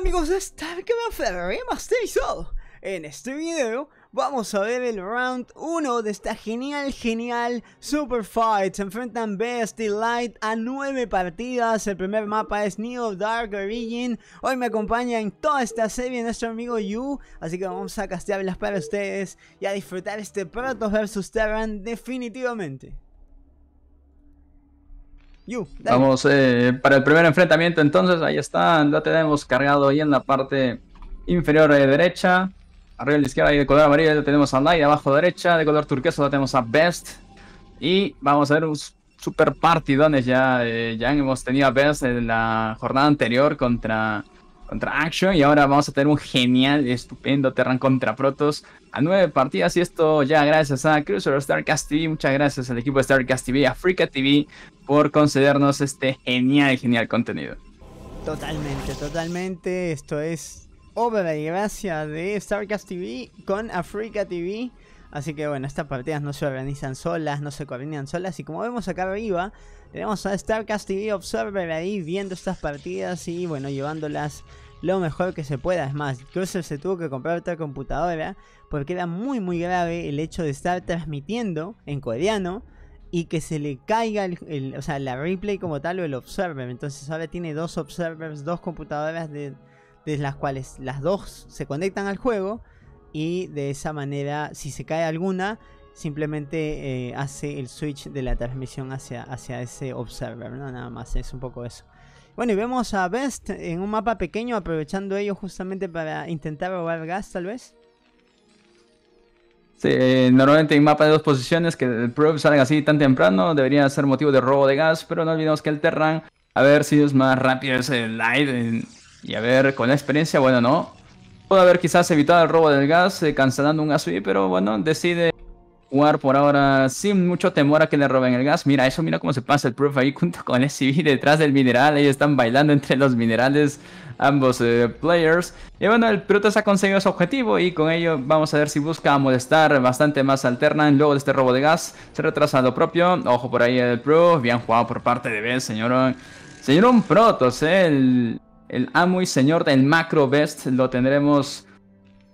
amigos de Starcraft En este video vamos a ver el round 1 de esta genial, genial Super Fight Se enfrentan Best Light a 9 partidas El primer mapa es Neo Dark Origin Hoy me acompaña en toda esta serie nuestro amigo Yu Así que vamos a castearlas para ustedes Y a disfrutar este proto versus Terran definitivamente Vamos eh, para el primer enfrentamiento entonces. Ahí está. Lo tenemos cargado ahí en la parte inferior eh, derecha. Arriba de izquierda y de color amarillo lo tenemos a Light. Abajo derecha de color turquesa lo tenemos a Best. Y vamos a ver un super partidones. Ya, eh, ya hemos tenido a Best en la jornada anterior contra contra Action y ahora vamos a tener un genial, estupendo Terran contra Protos a nueve partidas y esto ya gracias a Cruiser Starcast TV, muchas gracias al equipo de Starcast TV, africa TV por concedernos este genial, genial contenido. Totalmente, totalmente, esto es obra y gracia de Starcast TV con Africa TV. Así que bueno, estas partidas no se organizan solas, no se coordinan solas y como vemos acá arriba, tenemos a Starcast TV Observer ahí viendo estas partidas y bueno, llevándolas lo mejor que se pueda. Es más, Cruiser se tuvo que comprar otra computadora porque era muy muy grave el hecho de estar transmitiendo en coreano y que se le caiga la replay como tal o el observer. Entonces ahora tiene dos observers, dos computadoras de las cuales las dos se conectan al juego y de esa manera si se cae alguna simplemente eh, hace el switch de la transmisión hacia, hacia ese observer, ¿no? Nada más, es un poco eso. Bueno, y vemos a Best en un mapa pequeño, aprovechando ello justamente para intentar robar gas, tal vez. Sí, eh, normalmente en mapa de dos posiciones que el probe salga así tan temprano debería ser motivo de robo de gas, pero no olvidemos que el Terran, a ver si es más rápido ese light eh, y a ver con la experiencia, bueno, no. puede haber quizás evitado el robo del gas cancelando un gas pero bueno, decide jugar por ahora sin mucho temor a que le roben el gas. Mira eso, mira cómo se pasa el proof ahí junto con el SCV detrás del mineral. Ellos están bailando entre los minerales, ambos eh, players. Y bueno, el Protoss ha conseguido su objetivo y con ello vamos a ver si busca molestar bastante más Alternan. Luego de este robo de gas, se retrasa lo propio. Ojo por ahí el proof, bien jugado por parte de Ben, señor. señorón Protoss, el, el amo y señor del macro best lo tendremos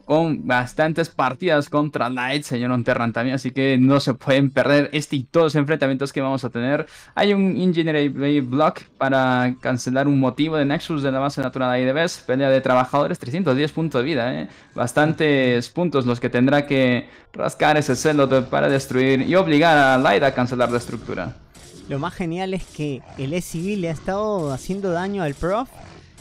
con bastantes partidas contra Light, señor Onterran también, así que no se pueden perder este y todos los enfrentamientos que vamos a tener. Hay un Engineering Block para cancelar un motivo de Nexus de la base natural de IDBs, pelea de trabajadores, 310 puntos de vida, ¿eh? bastantes puntos los que tendrá que rascar ese celo para destruir y obligar a Light a cancelar la estructura. Lo más genial es que el SCV le ha estado haciendo daño al Prof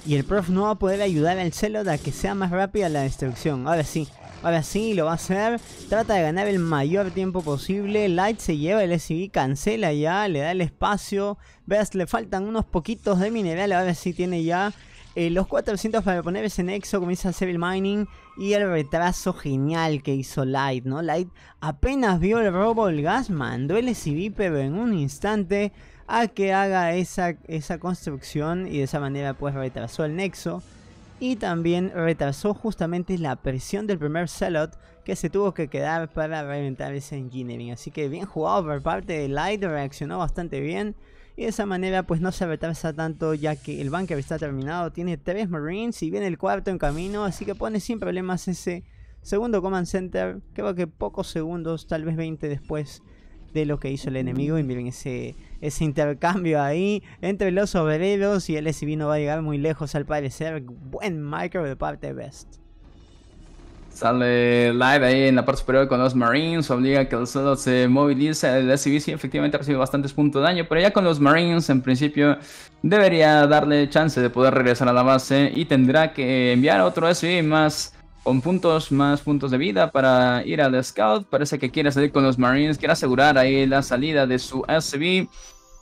y el prof no va a poder ayudar al Celot a que sea más rápida la destrucción. Ahora sí, ahora sí lo va a hacer. Trata de ganar el mayor tiempo posible. Light se lleva el SCV, cancela ya, le da el espacio. Ves, le faltan unos poquitos de mineral. Ahora sí tiene ya eh, los 400 para ponerse en nexo, comienza a hacer el mining y el retraso genial que hizo Light, ¿no? Light apenas vio el robo el gas, mandó el SCV, pero en un instante a que haga esa, esa construcción y de esa manera pues retrasó el nexo y también retrasó justamente la presión del primer Celot que se tuvo que quedar para reventar ese engineering. Así que bien jugado por parte de Light, reaccionó bastante bien. Y de esa manera pues no se retrasa tanto ya que el bunker está terminado, tiene tres marines y viene el cuarto en camino, así que pone sin problemas ese segundo command center, creo que pocos segundos, tal vez 20 después de lo que hizo el enemigo y miren ese, ese intercambio ahí entre los obreros y el SCV no va a llegar muy lejos al parecer. Buen micro de parte de Best. Sale live ahí en la parte superior con los Marines, obliga a que el solo se movilice, el SCV sí efectivamente recibe bastantes puntos de daño, pero ya con los Marines en principio debería darle chance de poder regresar a la base y tendrá que enviar otro SCV más con puntos más puntos de vida para ir al scout. Parece que quiere salir con los Marines, quiere asegurar ahí la salida de su SB.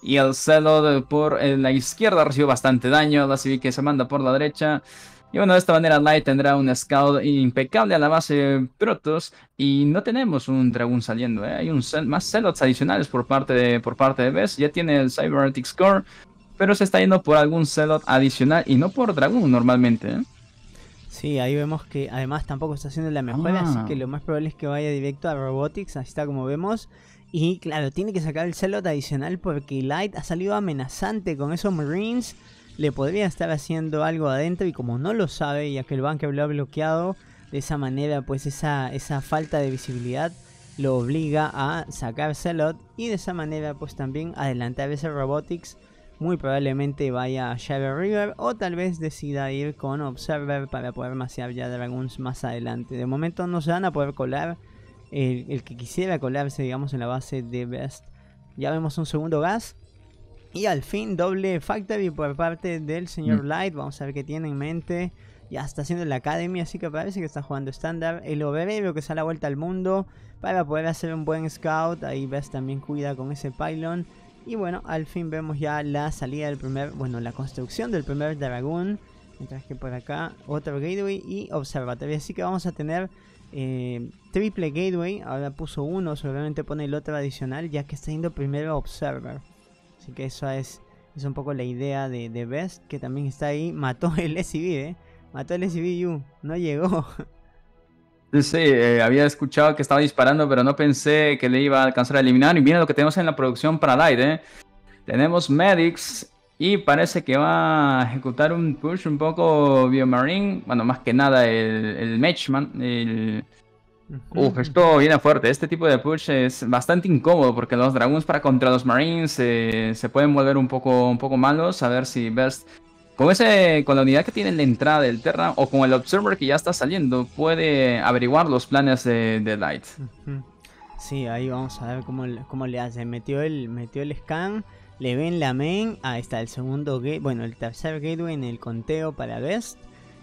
Y el celo por eh, la izquierda recibió bastante daño. La SB que se manda por la derecha. Y bueno, de esta manera Light tendrá un scout impecable a la base Protoss. Y no tenemos un dragón saliendo. Eh. Hay más celots adicionales por parte de, por parte de Bess. Ya tiene el Cybernetic Score. Pero se está yendo por algún celot adicional y no por dragón normalmente. Eh. Sí, ahí vemos que además tampoco está haciendo la mejor, así ah. que lo más probable es que vaya directo a Robotics, así está como vemos. Y claro, tiene que sacar el celo adicional porque Light ha salido amenazante con esos Marines. Le podría estar haciendo algo adentro y como no lo sabe, ya que el banco lo ha bloqueado, de esa manera pues esa, esa falta de visibilidad lo obliga a sacar Celot y de esa manera pues también adelantar ese Robotics muy probablemente vaya a Shadow River o tal vez decida ir con Observer para poder masear ya Dragons más adelante. De momento no se van a poder colar el, que quisiera colarse digamos en la base de Best. Ya vemos un segundo gas. Y al fin doble Factory por parte del señor mm. Light. Vamos a ver qué tiene en mente. Ya está haciendo la Academy, así que parece que está jugando estándar. El obrero que sale a la vuelta al mundo para poder hacer un buen scout. Ahí Best también cuida con ese pylon. Y bueno, al fin vemos ya la salida del primer, bueno, la construcción del primer dragón. Mientras que por acá otro gateway y observatorio. Así que vamos a tener eh, triple gateway. Ahora puso uno, seguramente pone el otro adicional ya que está yendo primero observer. Así que eso es, es un poco la idea de, Best que también está ahí. Mató el SCV, eh. Mató el SCVU, no llegó. Sí, eh, había escuchado que estaba disparando, pero no pensé que le iba a alcanzar a eliminar. Y mira lo que tenemos en la producción para Light, ¿eh? Tenemos Medics y parece que va a ejecutar un push un poco Biomarine. Bueno, más que nada el, Matchman, Uf, esto viene fuerte. Este tipo de push es bastante incómodo porque los dragones para contra los marines eh, se pueden volver un poco, un poco malos. A ver si ves. Con, ese, con la unidad que tiene en la entrada del Terra o con el Observer que ya está saliendo, puede averiguar los planes de, Light. Sí, ahí vamos a ver cómo, le hace. Metió el, metió el scan, le ven la main. Ahí está el segundo gate, bueno, el tercer gateway en el conteo para Best.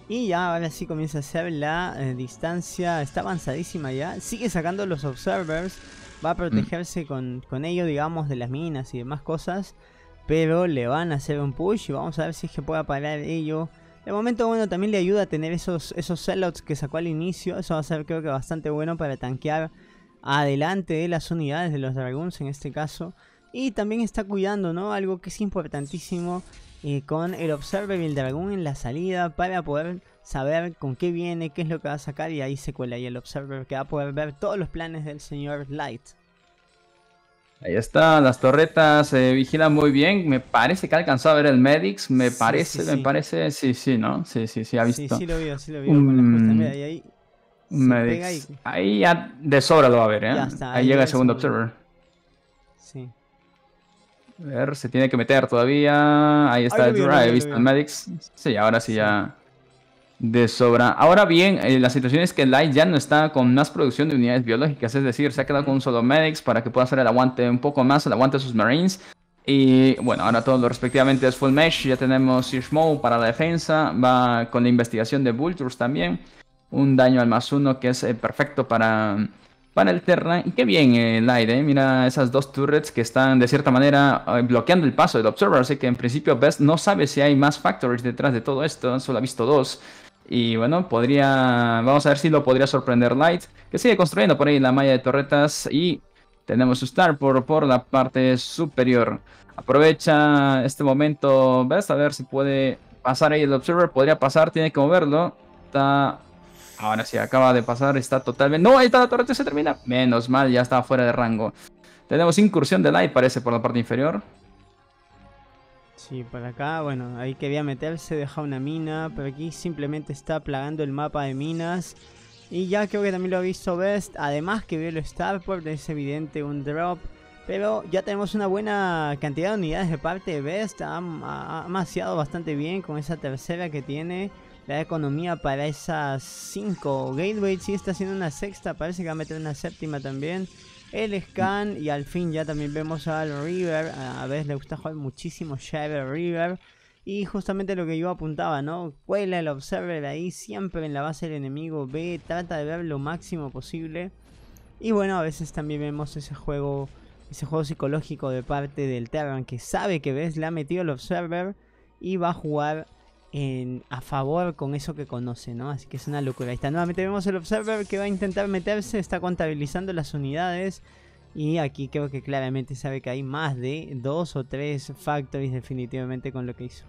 Y ya ahora sí comienza a hacer la eh, distancia. Está avanzadísima ya. Sigue sacando los observers. Va a protegerse mm. con, con ello, digamos, de las minas y demás cosas. Pero le van a hacer un push y vamos a ver si es que pueda parar ello. De momento, bueno, también le ayuda a tener esos, esos sellouts que sacó al inicio. Eso va a ser, creo que, bastante bueno para tanquear adelante de las unidades de los dragons en este caso. Y también está cuidando, ¿no? Algo que es importantísimo eh, con el Observer y el Dragón en la salida para poder saber con qué viene, qué es lo que va a sacar y ahí se cuela ahí el Observer que va a poder ver todos los planes del señor Light. Ahí está, las torretas, se vigilan muy bien. Me parece que ha alcanzado a ver el Medix, me parece, me parece, sí, sí, ¿no? Sí, sí, sí, ha visto. Sí, sí lo vio, sí lo vio. Un, ahí, Ahí ya de sobra lo va a ver, ¿eh? ahí, llega el segundo observer. Sí. A ver, se tiene que meter todavía. Ahí está el El Medix. Sí, ahora sí, ya de sobra. Ahora bien, eh, la situación es que Light ya no está con más producción de unidades biológicas, es decir, se ha quedado con un solo Medics para que pueda hacer el aguante un poco más, el aguante de sus Marines. Y bueno, ahora todo lo respectivamente es Full Mesh, ya tenemos Ishmow para la defensa, va con la investigación de Vultures también, un daño al más uno que es eh, perfecto para, para el Terra. Y qué bien eh, Light, eh. mira esas dos turrets que están de cierta manera bloqueando el paso del Observer, así que en principio Best no sabe si hay más Factories detrás de todo esto, solo ha visto dos. Y bueno, podría. Vamos a ver si lo podría sorprender Light. Que sigue construyendo por ahí la malla de torretas. Y tenemos su Star por, por la parte superior. Aprovecha este momento. ¿Ves? A ver si puede pasar ahí el Observer. Podría pasar, tiene que moverlo. Está. Ahora sí, acaba de pasar. Está totalmente. ¡No! Ahí está la torreta, se termina. Menos mal, ya está fuera de rango. Tenemos incursión de Light, parece, por la parte inferior y por acá, bueno, ahí quería meterse, deja una mina, pero aquí simplemente está plagando el mapa de minas. Y ya creo que también lo ha visto Best, además que vio el Starport, es evidente un drop. Pero ya tenemos una buena cantidad de unidades de parte de Best, ha, demasiado bastante bien con esa tercera que tiene. La economía para esas 5 gateways sí está haciendo una sexta, parece que va a meter una séptima también el Scan y al fin ya también vemos al River. A veces le gusta jugar muchísimo Shadow River. Y justamente lo que yo apuntaba, ¿no? Cuela el Observer ahí siempre en la base del enemigo. Ve, trata de ver lo máximo posible. Y bueno, a veces también vemos ese juego, ese juego psicológico de parte del Terran que sabe que ves, le ha metido el Observer y va a jugar a favor con eso que conoce, ¿no? Así que es una locura. Ahí está, nuevamente vemos el Observer que va a intentar meterse, está contabilizando las unidades. Y aquí creo que claramente sabe que hay más de dos o tres factories definitivamente con lo que hizo.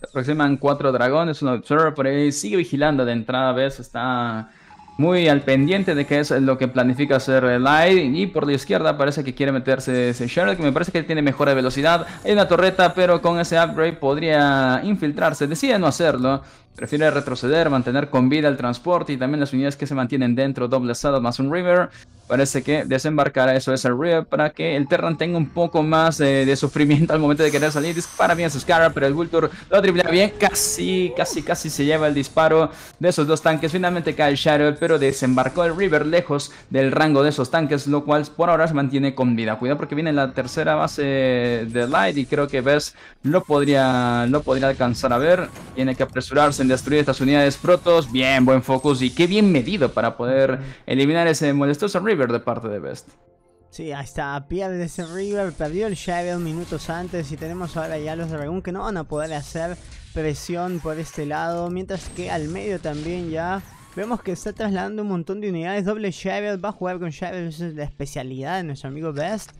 Se aproximan cuatro dragones, un Observer por ahí, sigue vigilando de entrada, a ves, está muy al pendiente de qué es lo que planifica hacer Light. Y por la izquierda parece que quiere meterse ese que Me parece que él tiene mejor velocidad. en la torreta, pero con ese upgrade podría infiltrarse. Decide no hacerlo. Prefiere retroceder, mantener con vida el transporte y también las unidades que se mantienen dentro, doble saddle más un river. Parece que desembarcará, eso es el river, para que el Terran tenga un poco más de sufrimiento al momento de querer salir. Dispara bien sus caras, pero el Vulture lo triplea bien. Casi, casi, casi se lleva el disparo de esos dos tanques. Finalmente cae el Shadow, pero desembarcó el river lejos del rango de esos tanques, lo cual por ahora se mantiene con vida. Cuidado porque viene la tercera base de Light y creo que Bess No podría, No podría alcanzar a ver. Tiene que apresurarse destruir estas unidades protos. Bien, buen focus y qué bien medido para poder eliminar ese molestoso River de parte de Best. Sí, ahí está, pierde ese River, perdió el Shadow minutos antes y tenemos ahora ya los Dragon que no van a poder hacer presión por este lado, mientras que al medio también ya Vemos que está trasladando un montón de unidades. Doble Shavel va a jugar con Esa es la especialidad de nuestro amigo Best.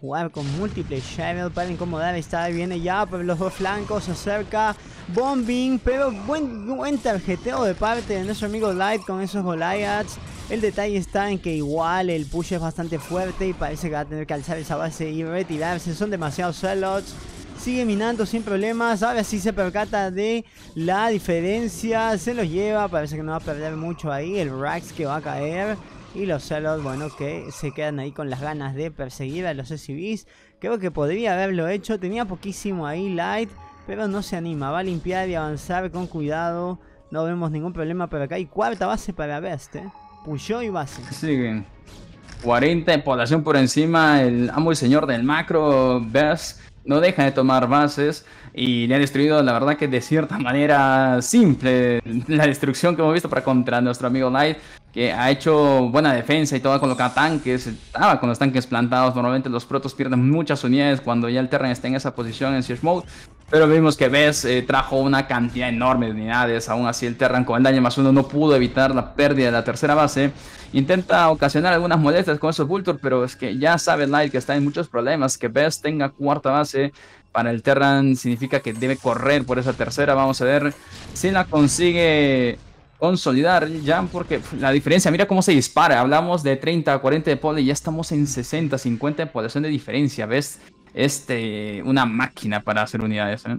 Jugar con múltiples shadow para incomodar. Está viene ya por pues, los dos flancos. Se acerca. Bombing. Pero buen, buen tarjeteo de parte de nuestro amigo Light con esos Goliaths. El detalle está en que igual el push es bastante fuerte. Y parece que va a tener que alzar esa base y retirarse. Son demasiados Zealots. Sigue minando sin problemas. Ahora si se percata de la diferencia. Se los lleva. Parece que no va a perder mucho ahí. El Rax que va a caer. Y los celos bueno, que se quedan ahí con las ganas de perseguir a los SCVs. Creo que podría haberlo hecho. Tenía poquísimo ahí Light, pero no se anima. Va a limpiar y avanzar con cuidado. No vemos ningún problema pero acá. hay cuarta base para Best, ¿eh? Puyó y base. Siguen. 40 en población por encima. El amo y señor del macro, Best no deja de tomar bases y le ha destruido, la verdad que de cierta manera simple, la destrucción que hemos visto para contra nuestro amigo Light ha hecho buena defensa y todo, ha colocado tanques, estaba con los tanques plantados, normalmente los protos pierden muchas unidades cuando ya el Terran está en esa posición en Siege Mode, pero vimos que Bess eh, trajo una cantidad enorme de unidades, aún así el Terran con el daño más uno no pudo evitar la pérdida de la tercera base, intenta ocasionar algunas molestias con esos Vulture, pero es que ya sabe Light que está en muchos problemas, que Bess tenga cuarta base, para el Terran significa que debe correr por esa tercera. Vamos a ver si la consigue consolidar, ya porque la diferencia, mira cómo se dispara. Hablamos de 30, 40 de pole, ya estamos en 60, 50 de población de diferencia. ¿Ves? Este, una máquina para hacer unidades. ¿eh?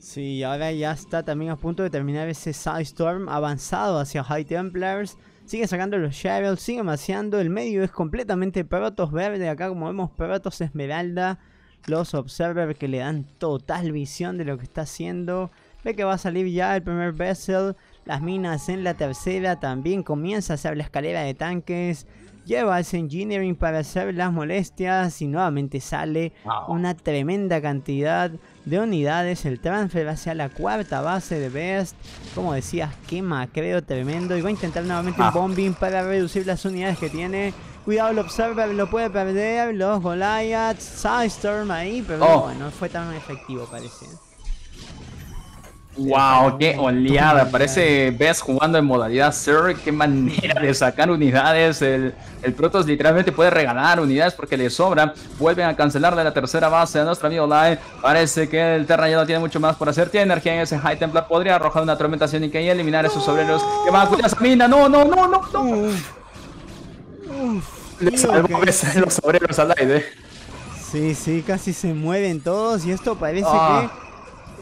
Sí, ahora ya está también a punto de terminar ese storm avanzado hacia High Templars. Sigue sacando los Shavels, sigue maciando. El medio es completamente Protos verde. Acá, como vemos, Protos esmeralda. Los Observer que le dan total visión de lo que está haciendo. Ve que va a salir ya el primer Vessel. Las minas en la tercera también comienza a hacer la escalera de tanques. Lleva ese engineering para hacer las molestias y nuevamente sale una tremenda cantidad de unidades. El transfer hacia la cuarta base de Best. Como decías, quema creo tremendo. Y va a intentar nuevamente un ah. bombing para reducir las unidades que tiene. Cuidado, el Observer lo puede perder. Los Goliaths, Sidestorm ahí, pero bueno, oh. no fue tan efectivo, parece. Wow, qué oleada. Parece ves jugando en modalidad Sir. Qué manera de sacar unidades. El, el Protoss literalmente puede regalar unidades porque le sobra. Vuelven a cancelar la tercera base a nuestro amigo Lai. Parece que el Terra ya no tiene mucho más por hacer. Tiene energía en ese High Templar. Podría arrojar una tormentación y que eliminar a esos obreros. Que van a esa mina. No, no, no, no. no. Uf. Le salen los obreros al aire. Sí, sí, casi se mueven todos y esto parece ah. que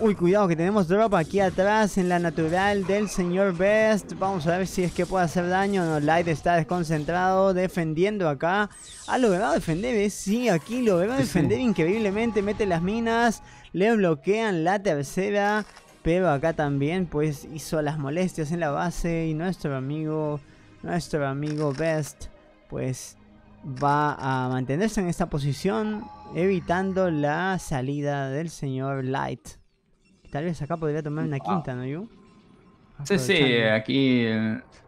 Uy, cuidado que tenemos drop aquí atrás en la natural del señor Best. Vamos a ver si es que puede hacer daño. No, Light está desconcentrado defendiendo acá. lo Ha a defender, eh. sí, aquí lo a defender increíblemente. Mete las minas, le bloquean la tercera. Pero acá también pues hizo las molestias en la base y nuestro amigo, nuestro amigo Best pues va a mantenerse en esta posición evitando la salida del señor Light. Tal vez acá podría tomar una quinta, ¿no, Yu? Sí, sí, aquí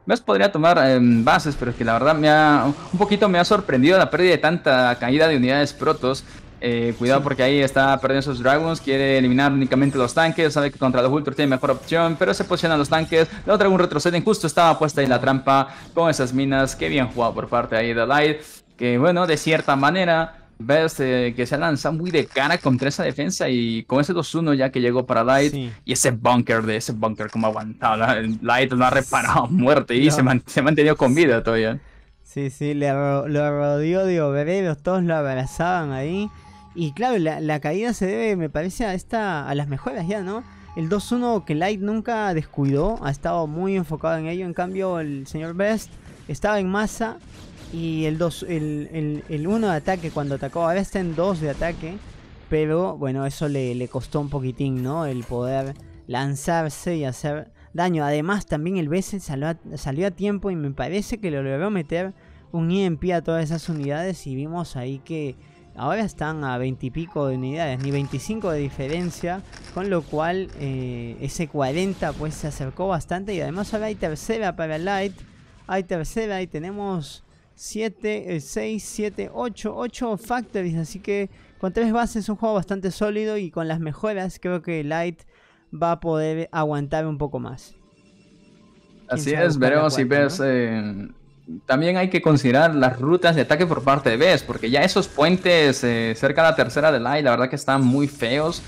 más podría tomar em, bases, pero es que la verdad me ha, un poquito me ha sorprendido la pérdida de tanta caída de unidades protos. Eh, cuidado porque ahí está perdiendo sus dragons, quiere eliminar únicamente los tanques, sabe que contra los ultras tiene mejor opción, pero se posicionan los tanques, otra, un retroceden, justo estaba puesta ahí la trampa con esas minas, qué bien jugado por parte ahí de Light, que bueno, de cierta manera Best, eh, que se ha lanzado muy de cara contra esa defensa y con ese 2-1 ya que llegó para Light y ese bunker de ese bunker como aguantado, Light lo ha reparado a muerte y se, ha mantenido con vida todavía. Sí, sí, lo rodeó de obreros, todos lo abrazaban ahí. Y claro, la, caída se debe, me parece, a esta a las mejoras ya, ¿no? El 2-1 que Light nunca descuidó, ha estado muy enfocado en ello. En cambio, el señor Best estaba en masa, y el 2 el, 1 de ataque cuando atacó. Ahora está en 2 de ataque. Pero bueno, eso le, costó un poquitín, ¿no? El poder lanzarse y hacer daño. Además, también el BC salió a, tiempo y me parece que lo logró meter un pie a todas esas unidades. Y vimos ahí que ahora están a 20 y pico de unidades, ni 25 de diferencia. Con lo cual, eh, ese 40 pues se acercó bastante. Y además ahora hay tercera para Light. Hay tercera y tenemos 7, 6, 7, 8, 8 factories. Así que con tres bases es un juego bastante sólido y con las mejoras creo que Light va a poder aguantar un poco más. Así es, veremos si ves... Eh, también hay que considerar las rutas de ataque por parte de Bess, porque ya esos puentes eh, cerca de la tercera de Light, la verdad que están muy feos.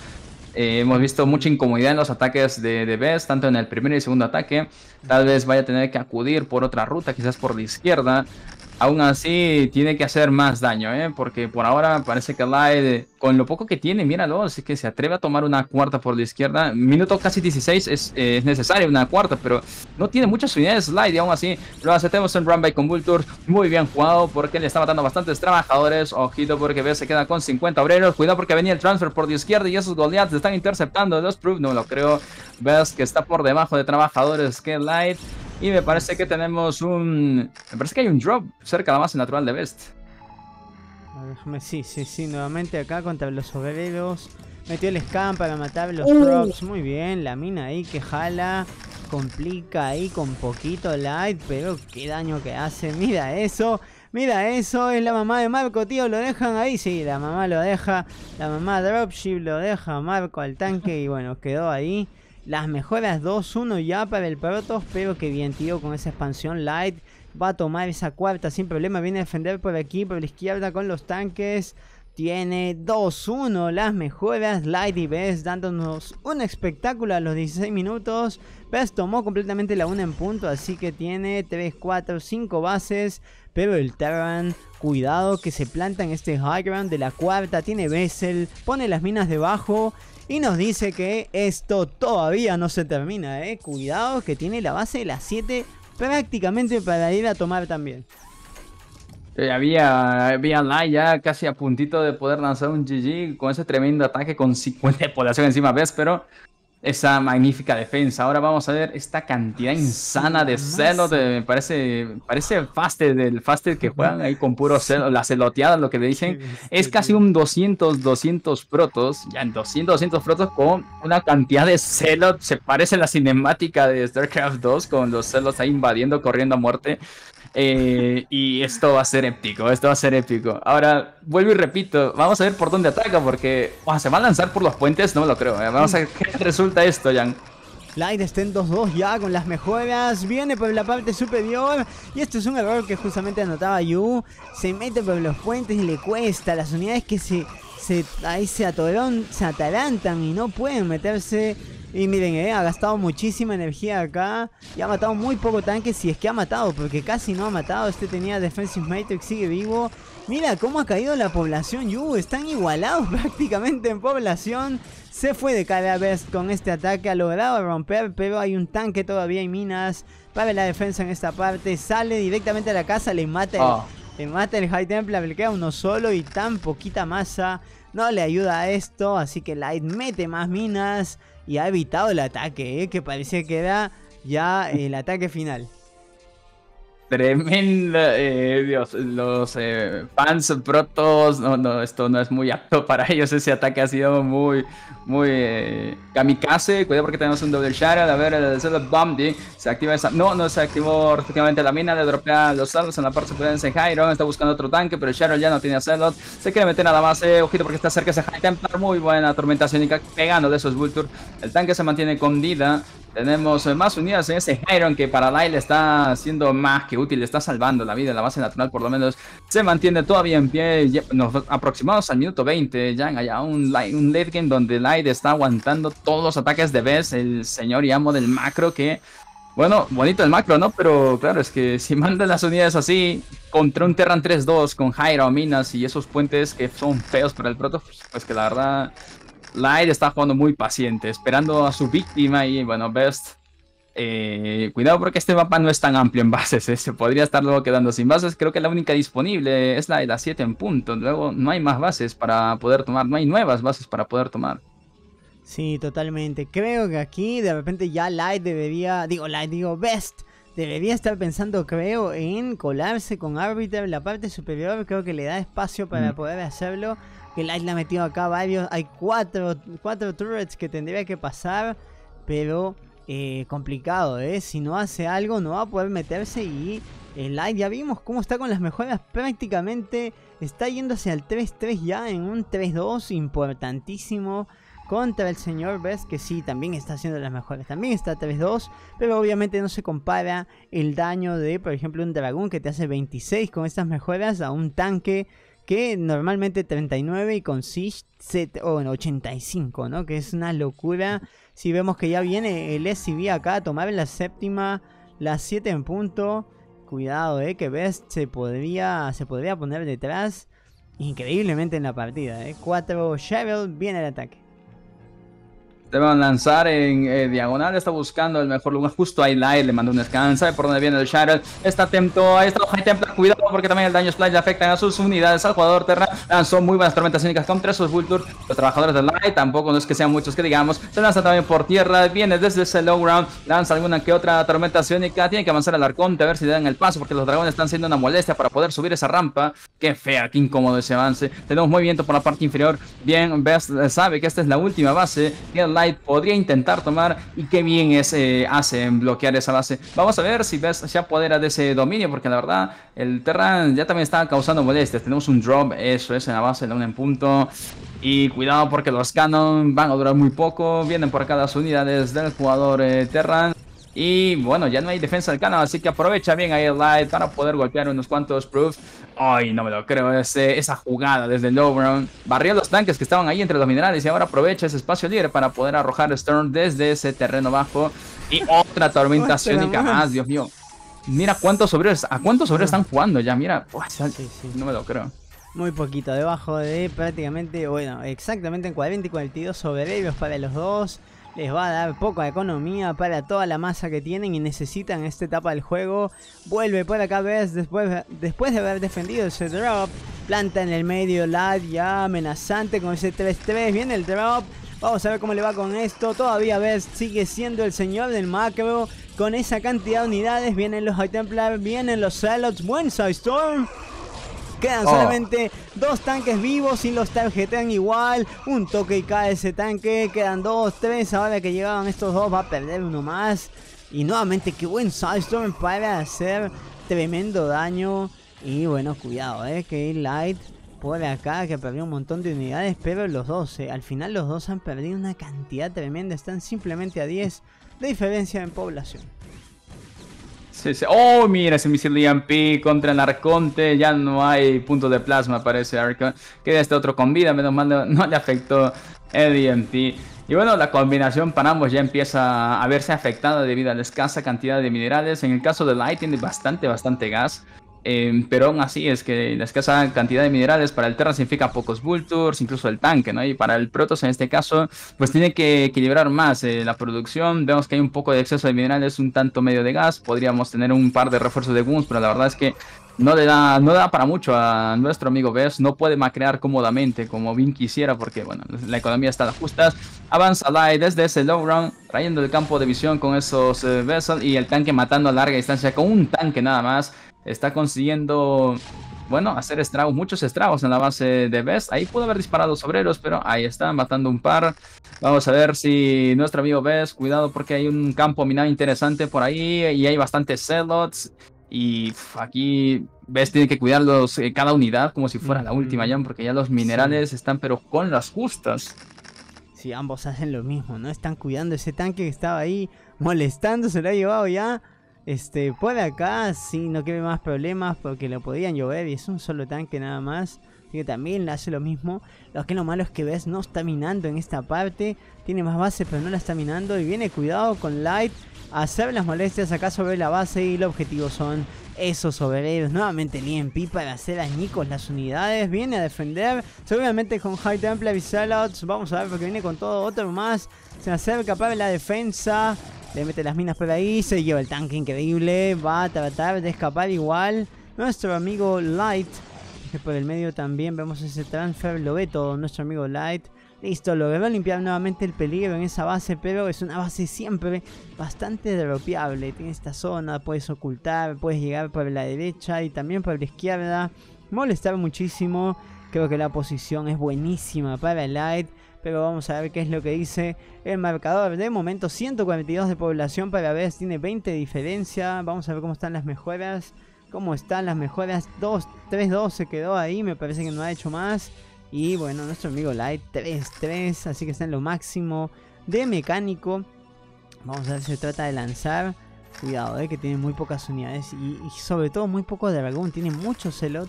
Eh, hemos visto mucha incomodidad en los ataques de, de tanto en el primero y segundo ataque. Tal vez vaya a tener que acudir por otra ruta, quizás por la izquierda aún así tiene que hacer más daño, ¿eh? porque por ahora parece que Light, con lo poco que tiene, míralo, así que se atreve a tomar una cuarta por la izquierda. Minuto casi 16 es, eh, necesario una cuarta, pero no tiene muchas unidades Light y aún así lo aceptemos en Run by Convultur. Muy bien jugado porque le está matando bastantes trabajadores. Ojito porque B se queda con 50 obreros. Cuidado porque venía el transfer por la izquierda y esos Goliaths están interceptando. Los Proof no lo creo. Ves que está por debajo de trabajadores que Light. Y me parece que tenemos un... Me parece que hay un drop cerca, la base natural de Best. Déjame, sí, sí, sí, nuevamente acá contra los obreros. Metió el scan para matar los drops. Muy bien, la mina ahí que jala. Complica ahí con poquito light, pero qué daño que hace. Mira eso. Mira, eso es la mamá de Marco, tío. Lo dejan ahí. Sí, la mamá lo deja. La mamá dropship lo deja Marco al tanque. Y bueno, quedó ahí las mejoras 2-1 ya para el Protoss, pero que bien tío con esa expansión light. Va a tomar esa cuarta sin problema, viene a defender por aquí, por la izquierda con los tanques. Tiene 2-1 las mejoras Light y Best dándonos un espectáculo a los 16 minutos. Best tomó completamente la 1 en punto, así que tiene 3, 4, 5 bases. Pero el Terran, cuidado que se planta en este high ground de la cuarta. Tiene Bessel, pone las minas debajo y nos dice que esto todavía no se termina, ¿eh? Cuidado que tiene la base de las 7 prácticamente para ir a tomar también. Eh, había, había ya casi a puntito de poder lanzar un GG con ese tremendo ataque con 50 de población encima, ¿ves? Pero esa magnífica defensa. Ahora vamos a ver esta cantidad insana de celos. me parece, parece faste del faste que juegan ahí con puro celos, la celoteada, lo que le dicen. Es casi un 200, 200 protos, ya en 200, 200 protos con una cantidad de celos. Se parece la cinemática de StarCraft 2 con los celos ahí invadiendo, corriendo a muerte. Eh, y esto va a ser épico, esto va a ser épico. Ahora, vuelvo y repito, vamos a ver por dónde ataca, porque se va a lanzar por los puentes, no me lo creo. Eh. Vamos a ver qué resulta esto, Jan. Light está en 2-2 ya con las mejoras. Viene por la parte superior. Y esto es un error que justamente anotaba Yu. Se mete por los puentes y le cuesta. Las unidades que se, se, ahí se, atoron, se atalantan y no pueden meterse y miren, eh, ha gastado muchísima energía acá. Y ha matado muy poco tanque, si es que ha matado, porque casi no ha matado. Este tenía Defensive Matrix, sigue vivo. Mira cómo ha caído la población Yu. Están igualados prácticamente en población. Se fue de cada vez con este ataque. Ha logrado romper, pero hay un tanque todavía y minas. Para la defensa en esta parte. Sale directamente a la casa, le mata el, ah. le mata el High Templar. Le queda uno solo y tan poquita masa. No le ayuda a esto, así que Light mete más minas y ha evitado el ataque, ¿eh? que parecía que era ya el ataque final. Tremendo, eh, Dios, los eh, fans protos, no, no, esto no es muy apto para ellos, ese ataque ha sido muy, muy eh, kamikaze, cuidado porque tenemos un doble shard, a ver, el Zelda Bumdy. se activa esa, no, no se activó efectivamente la mina, le dropea los salvos en la parte superior de jairo está buscando otro tanque, pero Sharon ya no tiene a se quiere meter nada más, ojito porque está cerca ese High Templar, muy buena tormentación y pegando de esos Vulture, el tanque se mantiene con Dida, tenemos eh, más unidades en ese Iron que para Lyle está siendo más que útil, está salvando la vida la base natural por lo menos. Se mantiene todavía en pie, nos aproximamos al minuto 20, ya hay un, un late game donde Lyle está aguantando todos los ataques de Bess, el señor y amo del macro que... Bueno, bonito el macro, ¿no? Pero claro, es que si manda las unidades así contra un Terran 3-2 con Jairo, Minas y esos puentes que son feos para el proto, pues que la verdad Light está jugando muy paciente, esperando a su víctima y bueno, Best... Eh, cuidado porque este mapa no es tan amplio en bases, eh, se podría estar luego quedando sin bases. Creo que la única disponible es la de las 7 en punto. Luego no hay más bases para poder tomar, no hay nuevas bases para poder tomar. Sí, totalmente. Creo que aquí de repente ya Light debería, digo Light, digo Best, debería estar pensando, creo, en colarse con Arbiter en la parte superior. Creo que le da espacio para mm. poder hacerlo. Que Light la ha metido acá varios. Hay cuatro, cuatro turrets que tendría que pasar. Pero eh, complicado, ¿eh? Si no hace algo no va a poder meterse y... El Light ya vimos cómo está con las mejoras prácticamente. Está yéndose al 3-3 ya en un 3-2 importantísimo. Contra el señor Best que sí, también está haciendo las mejoras. También está 3-2. Pero obviamente no se compara el daño de, por ejemplo, un dragón que te hace 26 con estas mejoras a un tanque que normalmente 39 y con o en 85, ¿no? Que es una locura. Si vemos que ya viene el SCV acá a tomar la séptima, la 7 en punto. Cuidado, eh, que Best se podría, se podría poner detrás increíblemente en la partida, eh. 4 Shevel, viene el ataque. Te van a lanzar en eh, diagonal. Está buscando el mejor lugar. Justo ahí Light le mandó un descanso Sabe por dónde viene el Shadow. Está atento. Ahí está High Templar. Cuidado porque también el daño Splash afecta a sus unidades. Al jugador Terra lanzó muy buenas tormentas cínicas contra sus Vulture. Los trabajadores de Light tampoco no es que sean muchos que digamos. Se lanza también por tierra. Viene desde ese low ground. Lanza alguna que otra tormenta cínica. Tiene que avanzar al arconte a ver si le dan el paso porque los dragones están siendo una molestia para poder subir esa rampa. Qué fea, qué incómodo ese avance. Tenemos muy viento por la parte inferior. Bien, Best sabe que esta es la última base podría intentar tomar y qué bien ese eh, hace en bloquear esa base. Vamos a ver si ves se apodera de ese dominio, porque la verdad el Terran ya también está causando molestias. Tenemos un drop, eso es, en la base, de un en punto. Y cuidado porque los canon van a durar muy poco, vienen por acá las unidades del jugador eh, Terran. Y bueno, ya no hay defensa del canon, así que aprovecha bien ahí el light para poder golpear unos cuantos proofs. Ay, no me lo creo, esa jugada desde el low Barrió los tanques que estaban ahí entre los minerales y ahora aprovecha ese espacio libre para poder arrojar Storm desde ese terreno bajo. Y otra tormenta y más, Dios mío. Mira cuántos obreros, a cuántos obreros están jugando ya, mira. No me lo creo. Muy poquito, debajo de prácticamente, bueno, exactamente en 40 y 42 ellos para los dos les va a dar poca economía para toda la masa que tienen y necesitan en esta etapa del juego. Vuelve por acá ves después, de haber defendido ese drop. Planta en el medio Lad ya amenazante con ese 3-3. Viene el drop. Vamos a ver cómo le va con esto. Todavía ves sigue siendo el señor del macro. Con esa cantidad de unidades vienen los High Templar, vienen los Zealots. Buen Side Storm. Quedan oh. solamente dos tanques vivos, y los tarjetean igual. Un toque y cae ese tanque. Quedan dos, tres. Ahora que llegaban estos dos, va a perder uno más. Y nuevamente, qué buen Sidestorm para hacer tremendo daño. Y bueno, cuidado, eh, que Light por acá que perdió un montón de unidades, pero los dos, eh, al final los dos han perdido una cantidad tremenda, están simplemente a 10 de diferencia en población. Oh, mira ese misil EMP contra el Arconte. Ya no hay punto de plasma para ese Arconte. Queda este otro con vida. Menos mal no, le afectó el EMP. Y bueno, la combinación para ambos ya empieza a verse afectada debido a la escasa cantidad de minerales. En el caso de Light tiene bastante, bastante gas pero aún así es que la escasa cantidad de minerales para el Terra significa pocos Vultures, incluso el tanque, ¿no? Y para el Protoss en este caso, pues tiene que equilibrar más eh, la producción. Vemos que hay un poco de exceso de minerales, un tanto medio de gas. Podríamos tener un par de refuerzos de Wounds, pero la verdad es que no le da, no da para mucho a nuestro amigo Bess, no puede macrear cómodamente como bien quisiera porque bueno, la economía está a las justas. Avanza Light desde ese low round, trayendo el campo de visión con esos eh, y el tanque matando a larga distancia con un tanque nada más está consiguiendo, bueno, hacer estragos, muchos estragos en la base de Best. Ahí pudo haber disparado obreros, pero ahí están matando un par. Vamos a ver si nuestro amigo Best, cuidado porque hay un campo minado interesante por ahí y hay bastantes zealots. Y aquí ves, tiene que cuidarlos eh, cada unidad como si fuera la última, ya, porque ya los minerales están, pero con las justas. Si ambos hacen lo mismo, ¿no? Están cuidando ese tanque que estaba ahí, molestando, se lo ha llevado ya. Este, por acá sí no quede más problemas porque lo podían llover y es un solo tanque nada más. Así que también hace lo mismo. Lo que lo malo es que ves no está minando en esta parte. Tiene más base pero no la está minando. Y viene cuidado con Light. Hacer las molestias acá sobre la base y el objetivo son esos obreros. Nuevamente pipa para hacer añicos las unidades. Viene a defender. Seguramente con High Temple y Sellouts. Vamos a ver porque viene con todo otro más. Se acerca para la defensa. Le mete las minas por ahí, se lleva el tanque increíble. Va a tratar de escapar igual. Nuestro amigo Light. Que por el medio también vemos ese transfer. Lo ve todo nuestro amigo Light. Listo, Lo logró limpiar nuevamente el peligro en esa base, pero es una base siempre bastante derropeable. Tiene esta zona, puedes ocultar, puedes llegar por la derecha y también por la izquierda. Molestar muchísimo. Creo que la posición es buenísima para Light pero vamos a ver qué es lo que dice el marcador. De momento 142 de población para ver, tiene 20 de diferencia, vamos a ver cómo están las mejoras, cómo están las mejoras, 2, 3-2 se quedó ahí, me parece que no ha hecho más. Y bueno, nuestro amigo Light 3-3, así que está en lo máximo de mecánico. Vamos a ver si se trata de lanzar. Cuidado, eh, que tiene muy pocas unidades y, sobre todo muy poco dragón. Tiene mucho celot,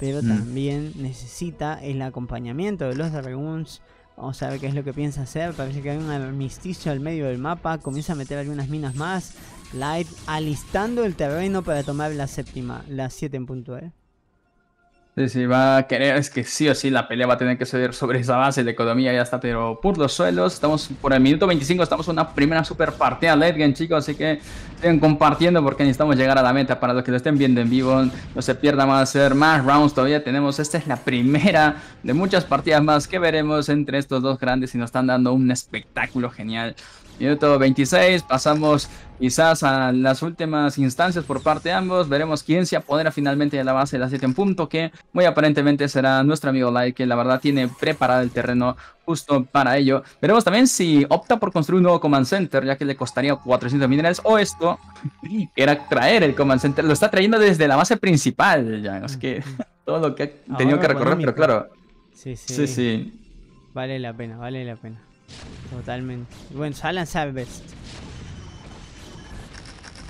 pero mm. también necesita el acompañamiento de los dragons. Vamos a ver qué es lo que piensa hacer. Parece que hay un armisticio al medio del mapa. Comienza a meter algunas minas más. Light alistando el terreno para tomar la séptima, la 7 en punto, ¿eh? Sí, va a querer, es que sí o sí la pelea va a tener que ceder sobre esa base, la economía ya está, pero por los suelos, estamos por el minuto 25, estamos en una primera super partida late game, chicos, así que sigan compartiendo porque necesitamos llegar a la meta, para los que lo estén viendo en vivo, no se pierdan, más hacer más rounds todavía, tenemos, esta es la primera de muchas partidas más que veremos entre estos dos grandes y nos están dando un espectáculo genial. Minuto 26, pasamos quizás a las últimas instancias por parte de ambos. Veremos quién se apodera finalmente de la base de la 7 en punto, que muy aparentemente será nuestro amigo Light, que la verdad tiene preparado el terreno justo para ello. Veremos también si opta por construir un nuevo Command Center, ya que le costaría 400 minerales, o esto, que era traer el Command Center, lo está trayendo desde la base principal, ya, es que todo lo que ha tenido que recorrer, pero claro. sí. Sí, sí. Vale la pena, vale la pena. Totalmente. Bueno, Alan sabe best.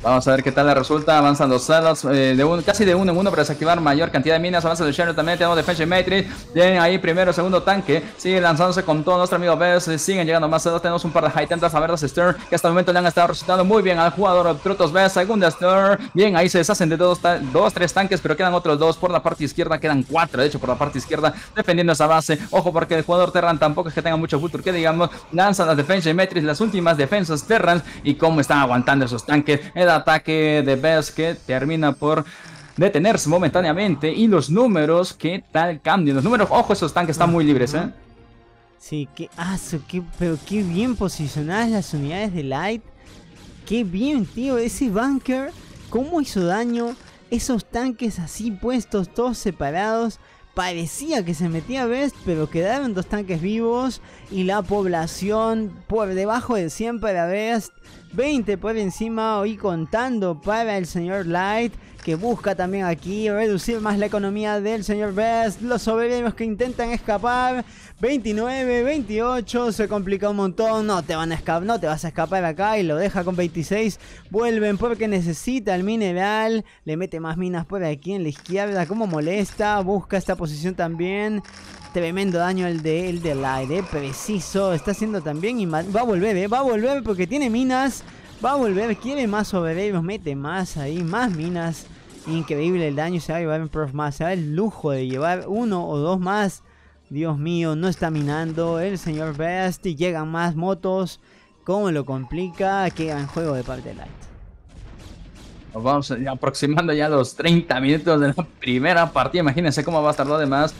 Vamos a ver qué tal la resulta. Avanzan los salas eh, de un, casi de uno en uno para desactivar mayor cantidad de minas. Avanza el Shannon. también. Tenemos Defense Matrix. Tienen ahí primero, segundo tanque. Sigue lanzándose con todo nuestro amigo Bess. Eh, siguen llegando más dos Tenemos un par de high tantas a ver los Stern que hasta el momento le han estado resultando muy bien al jugador Trutos Bess. Segunda Stern. Bien, ahí se deshacen de dos, dos, tres tanques, pero quedan otros dos por la parte izquierda. Quedan cuatro, de hecho, por la parte izquierda, defendiendo esa base. Ojo, porque el jugador Terran tampoco es que tenga mucho futuro. Que digamos, lanzan las Defense Matrix, las últimas defensas Terran y cómo están aguantando esos tanques. Eh, ataque de que termina por detenerse momentáneamente. Y los números, ¿qué tal cambio Los números, ojo, esos tanques están muy libres, ¿eh? Sí, aso, qué, pero qué bien posicionadas las unidades de Light. Qué bien, tío, ese bunker, como hizo daño. Esos tanques así puestos, todos separados parecía que se metía Best, pero quedaron dos tanques vivos y la población por debajo de 100 para Best, 20 por encima hoy contando para el señor Light que busca también aquí reducir más la economía del señor Best. Los soberanos que intentan escapar. 29, 28, se complica un montón. No te van a escapar, no te vas a escapar acá y lo deja con 26. Vuelven porque necesita el mineral. Le mete más minas por aquí en la izquierda. Como molesta, busca esta posición también. Tremendo daño el de del aire, preciso. Está haciendo también y va a volver, ¿eh? va a volver porque tiene minas. Va a volver, quiere más sobrevivos, mete más ahí, más minas. Increíble el daño, se va a llevar prof más, se el lujo de llevar uno o dos más. Dios mío, no está minando el señor Best y llegan más motos. ¿Cómo lo complica? que en juego de parte Light. Nos vamos aproximando ya los 30 minutos de la primera partida. Imagínense cómo va a tardar además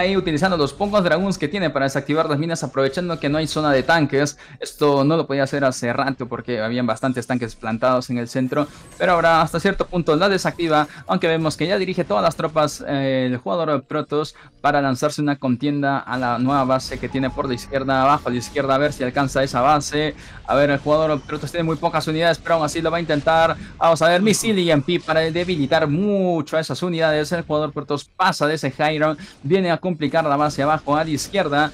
ahí utilizando los pocos dragones que tiene para desactivar las minas, aprovechando que no hay zona de tanques. Esto no lo podía hacer hace rato porque habían bastantes tanques plantados en el centro, pero ahora hasta cierto punto la desactiva, aunque vemos que ya dirige todas las tropas eh, el jugador Protos para lanzarse una contienda a la nueva base que tiene por la izquierda, abajo a la izquierda, a ver si alcanza esa base. A ver, el jugador Protos tiene muy pocas unidades, pero aún así lo va a intentar. Vamos a ver, misil y MP para debilitar mucho a esas unidades. El jugador Protos pasa de ese Hyron, viene a complicar la base abajo a la izquierda.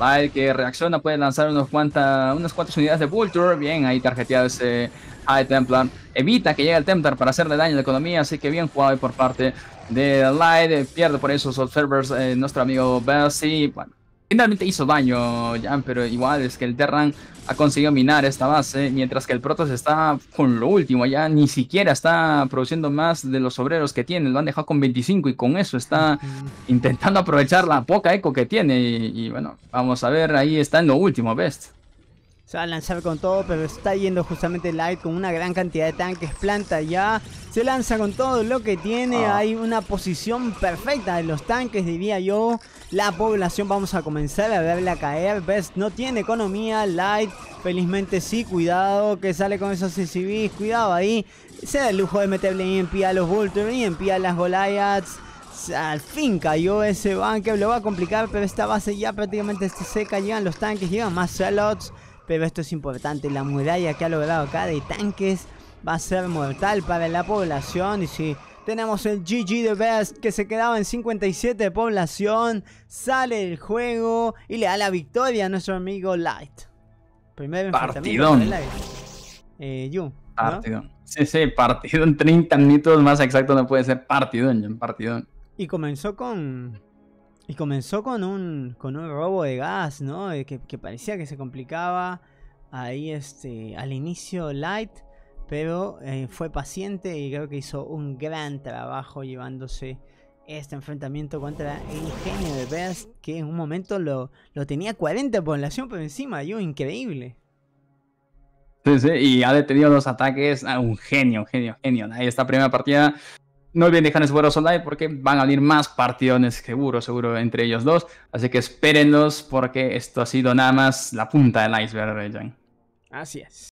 Light que reacciona, puede lanzar unos cuantas unas cuantas unidades de Vulture. Bien, ahí tarjeteado ese High Templar. Evita que llegue el Templar para hacerle daño a la economía, así que bien jugado por parte de Light. Pierde por esos Observers eh, nuestro amigo Bessie. Bueno, Finalmente hizo daño ya, pero igual es que el Terran ha conseguido minar esta base, mientras que el Protoss está con lo último, ya ni siquiera está produciendo más de los obreros que tiene, lo han dejado con 25 y con eso está intentando aprovechar la poca eco que tiene y, y bueno, vamos a ver, ahí está en lo último, Best. Se va a lanzar con todo, pero está yendo justamente Light con una gran cantidad de tanques. Planta ya. Se lanza con todo lo que tiene. Ah. Hay una posición perfecta de los tanques, diría yo. La población vamos a comenzar a verla caer. ves no tiene economía. Light, felizmente sí. Cuidado que sale con esos CCBs. Cuidado ahí. Se da el lujo de meterle EMP a los Vulture, EMP a las Goliaths. Al fin cayó ese bunker, lo va a complicar, pero esta base ya prácticamente está seca. Llegan los tanques, llegan más salots pero esto es importante. La muralla que ha logrado acá de tanques va a ser mortal para la población. Y si tenemos el GG de Best que se quedaba en 57 de población, sale el juego y le da la victoria a nuestro amigo Light. Primer Partidón. Light. Eh, partidón. Sí, sí, partidón. 30 minutos más exacto no puede ser partidón, un partidón. Y comenzó con y comenzó con un, con un robo de gas, ¿no? Que, parecía que se complicaba ahí este, al inicio Light, pero eh, fue paciente y creo que hizo un gran trabajo llevándose este enfrentamiento contra el genio de Best, que en un momento lo, lo tenía 40 población por encima, yo, increíble. Sí, sí, y ha detenido los ataques a un genio, genio, genio. Ahí esta primera partida no olviden es buenos online porque van a venir más partidones seguro, seguro entre ellos dos. Así que espérenlos porque esto ha sido nada más la punta del iceberg, Jan. Así es.